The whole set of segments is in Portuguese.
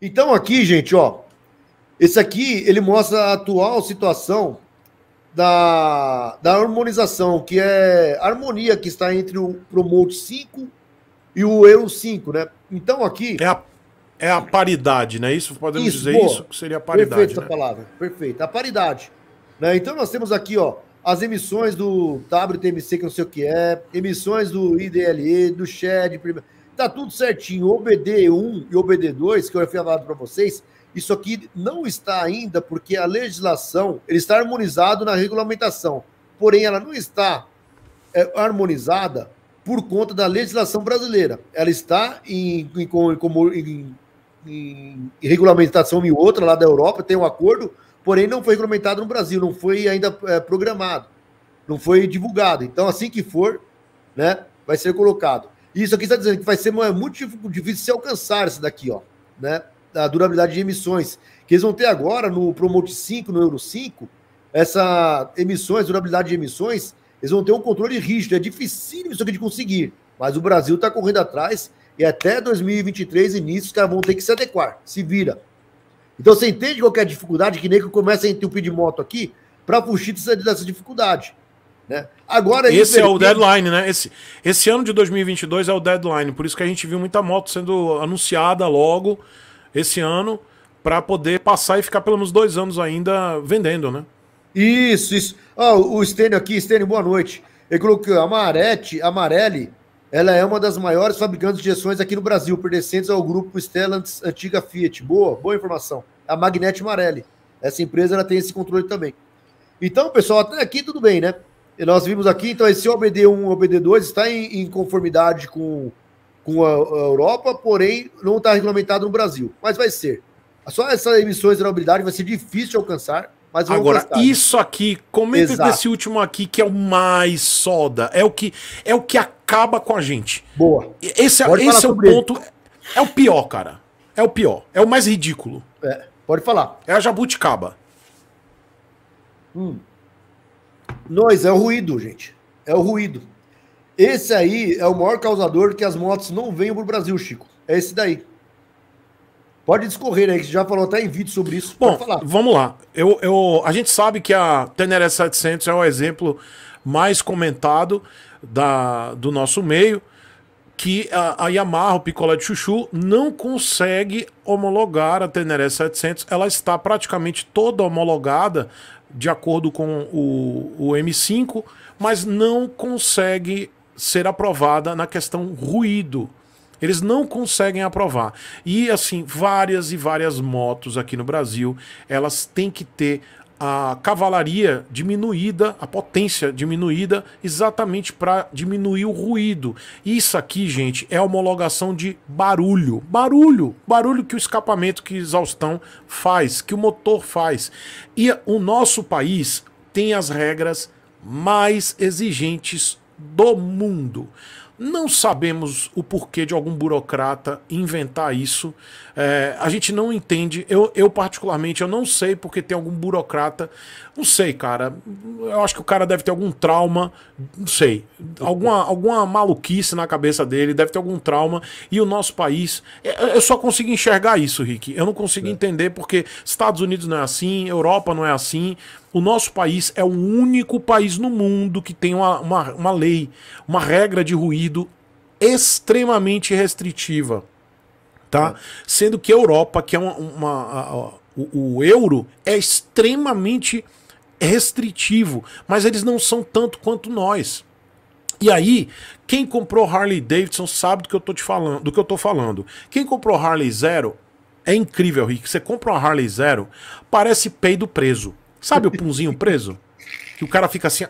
Então aqui, gente, ó, esse aqui ele mostra a atual situação da, da harmonização, que é a harmonia que está entre o Promote 5 e o Euro 5, né? Então aqui. É a, é a paridade, né? Isso podemos isso, dizer boa, isso que seria a paridade. Perfeita né? palavra, perfeita. A paridade. Né? Então nós temos aqui, ó, as emissões do WTMC, que não sei o que é, emissões do IDLE, do Shed, primeiro Tá tudo certinho. OBD1 e OBD2, que eu já falado para vocês, isso aqui não está ainda, porque a legislação ele está harmonizado na regulamentação. Porém, ela não está é, harmonizada por conta da legislação brasileira. Ela está em, em, como, em, em, em regulamentação e outra lá da Europa, tem um acordo, porém não foi regulamentado no Brasil, não foi ainda é, programado, não foi divulgado. Então, assim que for, né, vai ser colocado. Isso aqui está dizendo que vai ser muito é difícil se alcançar isso daqui, ó, né? A durabilidade de emissões. Que eles vão ter agora no Promote 5, no Euro 5, essa emissões, durabilidade de emissões, eles vão ter um controle rígido. É difícil isso aqui de conseguir. Mas o Brasil está correndo atrás e até 2023, início, os caras vão ter que se adequar. Se vira. Então você entende qualquer é dificuldade que nem que começa a entupir de moto aqui para fugir dessa, dessa dificuldade. Né? Agora Esse é o deadline, né? Esse, esse ano de 2022 é o deadline, por isso que a gente viu muita moto sendo anunciada logo esse ano para poder passar e ficar pelo menos dois anos ainda vendendo, né? Isso, isso. Oh, o Stênio aqui, Stênio, boa noite. Ele colocou a Marete, a Marelli, ela é uma das maiores fabricantes de injeções aqui no Brasil, pertencentes ao grupo Stellantis Antiga Fiat. Boa, boa informação. A Magnete Marelli. Essa empresa ela tem esse controle também. Então, pessoal, até aqui tudo bem, né? E nós vimos aqui, então, esse OBD1 OBD2 está em, em conformidade com, com a, a, Europa, porém não está regulamentado no Brasil. Mas vai ser. Só essas emissões de durabilidade vai ser difícil de alcançar. Mas Agora, né? isso aqui, comenta Exato. desse último aqui que é o mais soda. É o que, é o que acaba com a gente. Boa. Esse, é, esse é o ponto. Ele. É o pior, cara. É o pior. É o mais ridículo. É. Pode falar. É a jabuticaba. Hum. Nós, é o ruído, gente. É o ruído. Esse aí é o maior causador que as motos não venham para o Brasil, Chico. É esse daí. Pode discorrer aí, que você já falou até em vídeo sobre isso. Bom, vamos lá. Eu, eu, a gente sabe que a Tenere 700 é o exemplo mais comentado da, do nosso meio, que a, a Yamaha, o picolé de chuchu, não consegue homologar a Tenere 700. Ela está praticamente toda homologada de acordo com o, o M5, mas não consegue ser aprovada na questão ruído. Eles não conseguem aprovar. E assim, várias e várias motos aqui no Brasil, elas têm que ter a cavalaria diminuída, a potência diminuída, exatamente para diminuir o ruído. Isso aqui, gente, é homologação de barulho. Barulho, barulho que o escapamento que exaustão faz, que o motor faz. E o nosso país tem as regras mais exigentes do mundo. Não sabemos o porquê de algum burocrata inventar isso. É, a gente não entende. Eu, eu, particularmente, eu não sei porque tem algum burocrata. Não sei, cara. Eu acho que o cara deve ter algum trauma. Não sei. Alguma, alguma maluquice na cabeça dele. Deve ter algum trauma. E o nosso país. É, é, eu só consigo enxergar isso, Rick. Eu não consigo é. entender porque Estados Unidos não é assim, Europa não é assim. O nosso país é o único país no mundo que tem uma, uma, uma lei, uma regra de ruído extremamente restritiva. Tá? É. Sendo que a Europa, que é uma. uma a, a, o, o euro é extremamente restritivo, mas eles não são tanto quanto nós. E aí, quem comprou Harley Davidson sabe do que eu tô te falando, do que eu tô falando. Quem comprou Harley Zero é incrível, Rick. Você compra uma Harley Zero, parece peido preso. Sabe o punzinho preso? Que o cara fica assim.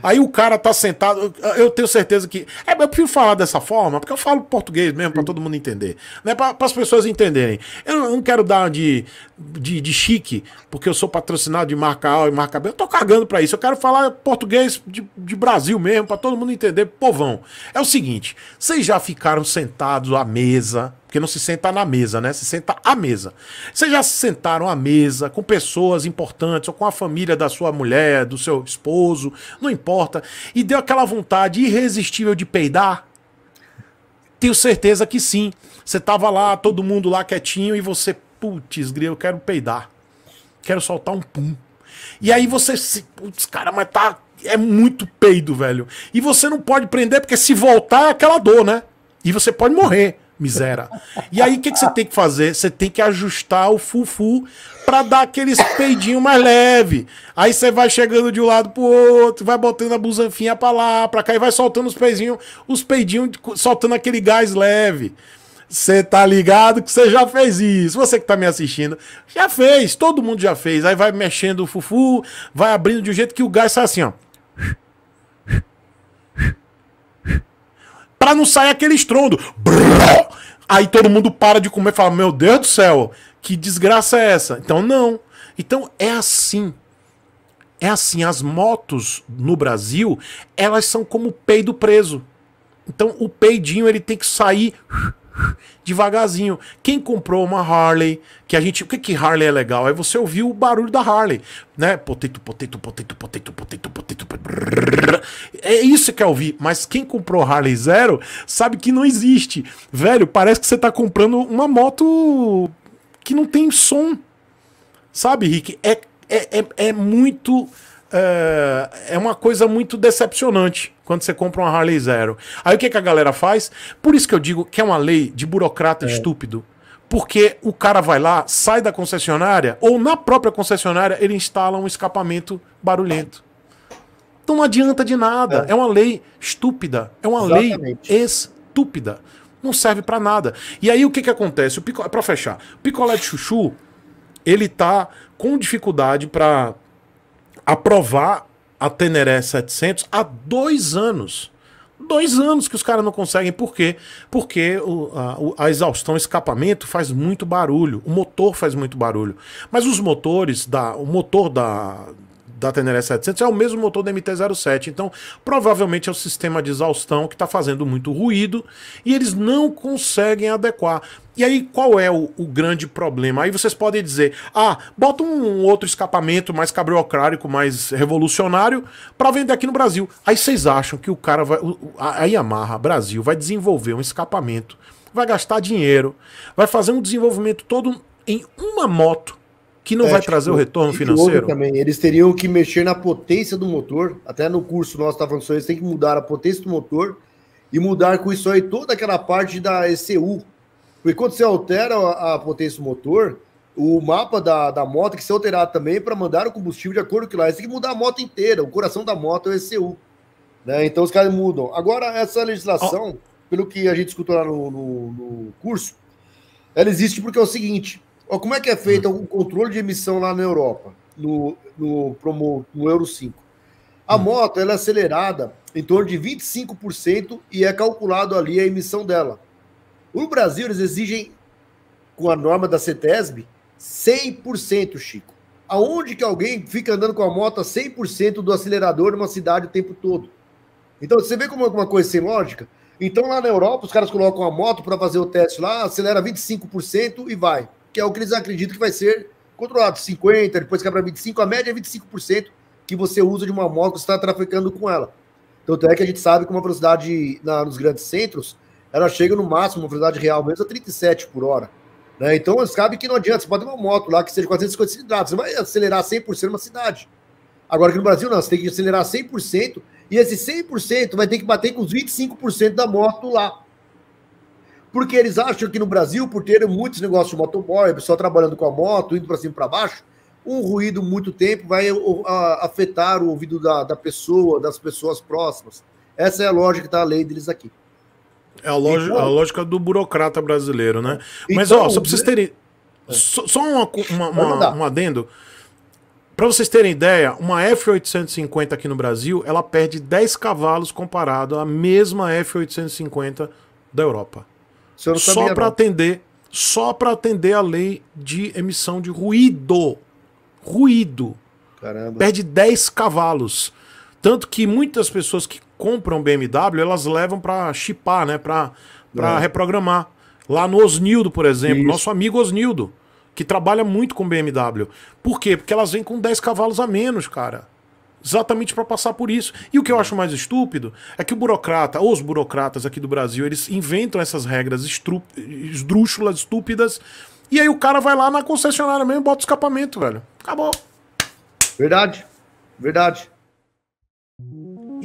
Aí o cara tá sentado. Eu tenho certeza que. É, eu prefiro falar dessa forma, porque eu falo português mesmo, para todo mundo entender. Né? Para as pessoas entenderem. Eu não quero dar de, de, de, chique, porque eu sou patrocinado de marca A e marca B. Eu tô cagando para isso. Eu quero falar português de, de Brasil mesmo, para todo mundo entender. Povão. É o seguinte: vocês já ficaram sentados à mesa porque não se senta na mesa, né? Se senta à mesa. Vocês já se sentaram à mesa com pessoas importantes ou com a família da sua mulher, do seu esposo, não importa, e deu aquela vontade irresistível de peidar? Tenho certeza que sim. Você tava lá, todo mundo lá quietinho e você, putz, grilo, eu quero peidar. Quero soltar um pum. E aí você se, putz, cara, mas tá é muito peido, velho. E você não pode prender porque se voltar é aquela dor, né? E você pode morrer miséria E aí o que, que você tem que fazer? Você tem que ajustar o fufu para dar aqueles peidinho mais leve. Aí você vai chegando de um lado pro outro, vai botando a busanfinha para lá, para cá e vai soltando os peidinhos, os peidinhos soltando aquele gás leve. Você tá ligado que você já fez isso. Você que tá me assistindo, já fez, todo mundo já fez. Aí vai mexendo o fufu, vai abrindo de um jeito que o gás sai assim, ó. pra não sair aquele estrondo. Brrr! Aí todo mundo para de comer e fala: Meu Deus do céu, que desgraça é essa? Então, não. Então, é assim. É assim. As motos no Brasil, elas são como o peido preso. Então, o peidinho ele tem que sair devagarzinho. Quem comprou uma Harley, que a gente. O que que Harley é legal? É você ouvir o barulho da Harley, né? Poteto, poteto, poteto, poteto, poteto, poteto. É isso que é ouvir. Mas quem comprou Harley Zero sabe que não existe. Velho, parece que você tá comprando uma moto que não tem som. Sabe, Rick? É, é, é, é muito é, é uma coisa muito decepcionante quando você compra uma Harley Zero. Aí o que, que a galera faz? Por isso que eu digo que é uma lei de burocrata é. estúpido. Porque o cara vai lá, sai da concessionária, ou na própria concessionária ele instala um escapamento barulhento. Então não adianta de nada. É, é uma lei estúpida. É uma Exatamente. lei estúpida. Não serve para nada. E aí o que, que acontece? O pra fechar, o picolé de chuchu, ele tá com dificuldade para aprovar a Teneré 700 há dois anos. Dois anos que os caras não conseguem. Por quê? Porque o, a, a, exaustão, o escapamento faz muito barulho. O motor faz muito barulho. Mas os motores, da, o motor da, da Teneré 700 é o mesmo motor da MT-07. Então, provavelmente é o sistema de exaustão que está fazendo muito ruído e eles não conseguem adequar. E aí, qual é o, o grande problema? Aí vocês podem dizer: ah, bota um, um outro escapamento mais cabriocrático, mais revolucionário, para vender aqui no Brasil. Aí vocês acham que o cara vai. A Yamaha Brasil vai desenvolver um escapamento, vai gastar dinheiro, vai fazer um desenvolvimento todo em uma moto que não é, vai tipo, trazer o tipo, retorno financeiro? Também, eles teriam que mexer na potência do motor, até no curso nosso da Avançou, eles tem que mudar a potência do motor e mudar com isso aí toda aquela parte da ECU. Porque quando você altera a, a potência do motor, o mapa da, da moto tem que ser alterado também para mandar o combustível de acordo com o que lá. Eles tem que mudar a moto inteira, o coração da moto é o ECU. Né? Então os caras mudam. Agora, essa legislação, oh. pelo que a gente escutou lá no, no, no curso, ela existe porque é o seguinte como é que é feito o controle de emissão lá na Europa, no, no, promo, no Euro 5? A hum. moto ela é acelerada em torno de 25% e é calculado ali a emissão dela. No Brasil, eles exigem, com a norma da CETESB, 100%, Chico. Aonde que alguém fica andando com a moto a 100% do acelerador numa cidade o tempo todo? Então, você vê como é uma coisa sem lógica? Então, lá na Europa, os caras colocam a moto para fazer o teste lá, acelera 25% e vai que é o que eles acreditam que vai ser controlado. 50%, depois quebra é 25%, a média é 25% que você usa de uma moto que você está traficando com ela. Tanto é que a gente sabe que uma velocidade na, nos grandes centros, ela chega no máximo, uma velocidade real mesmo, a 37 por hora. Né? Então, sabe que não adianta, você pode ter uma moto lá que seja 450 cilindrados, você vai acelerar 100% uma cidade. Agora que no Brasil, não, você tem que acelerar 100%, e esse 100% vai ter que bater com os 25% da moto lá porque eles acham que no Brasil, por ter muitos negócios de motoboy, pessoal trabalhando com a moto, indo para cima e para baixo, um ruído muito tempo vai afetar o ouvido da, da pessoa, das pessoas próximas. Essa é a lógica da tá lei deles aqui. É a, lógica, então, a lógica do burocrata brasileiro, né? Então, Mas, então, ó, só para vocês terem. É. Só, só uma, uma, uma, um adendo. Para vocês terem ideia, uma F850 aqui no Brasil, ela perde 10 cavalos comparado à mesma F850 da Europa só para atender só para atender a lei de emissão de ruído. Ruído. Caramba. Perde 10 cavalos. Tanto que muitas pessoas que compram BMW, elas levam para chipar, né, para para é. reprogramar. Lá no Osnildo, por exemplo, Isso. nosso amigo Osnildo, que trabalha muito com BMW. Por quê? Porque elas vêm com 10 cavalos a menos, cara. Exatamente para passar por isso. E o que eu uhum. acho mais estúpido é que o burocrata, ou os burocratas aqui do Brasil, eles inventam essas regras estru... esdrúxulas, estúpidas, e aí o cara vai lá na concessionária mesmo e bota o escapamento, velho. Acabou. Verdade. Verdade.